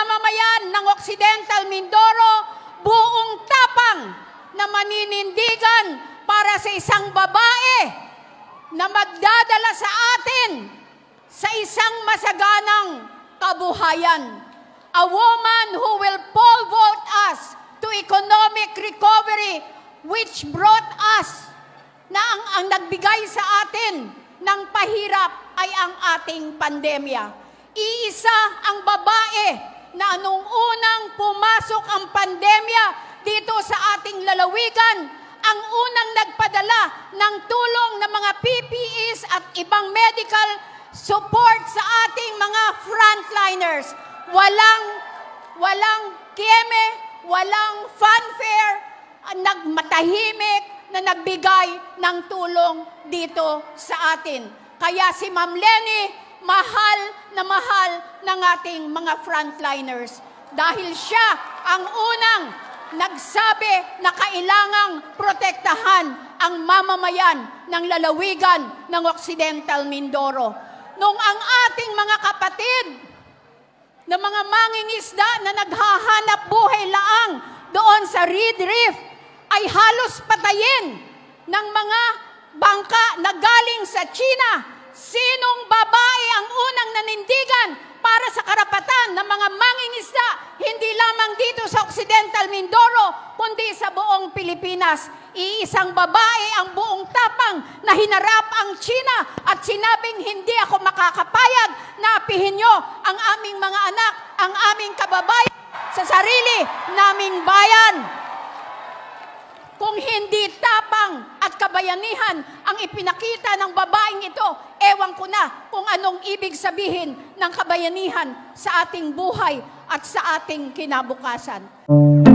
mamamayan ng Occidental Mindoro buong tapang na maninindigan para sa isang babae na magdadala sa atin sa isang masaganang kabuhayan. A woman who will pole-vault us to economic recovery which brought us na ang, ang nagbigay sa atin ng pahirap ay ang ating pandemya. Iisa ang babae na nung unang pumasok ang pandemya dito sa ating lalawigan, ang unang nagpadala ng tulong ng mga PPEs at ibang medical support sa ating mga frontliners. Walang, walang kieme, walang fanfare, nagmatahimik na nagbigay ng tulong dito sa atin. Kaya si Ma'am Lenny, mahal na mahal ng ating mga frontliners dahil siya ang unang nagsabi na kailangang protektahan ang mamamayan ng lalawigan ng Occidental Mindoro. Nung ang ating mga kapatid na mga mangingisda na naghahanap buhay laang doon sa Reed Reef ay halos patayin ng mga bangka na galing sa China Oriental Mindoro, kundi sa buong Pilipinas. Iisang babae ang buong tapang na hinarap ang China at sinabing hindi ako makakapayag na apihin nyo ang aming mga anak, ang aming kababayan sa sarili naming bayan. Kung hindi tayo, kabayanihan ang ipinakita ng babaeng ito. Ewan ko na kung anong ibig sabihin ng kabayanihan sa ating buhay at sa ating kinabukasan.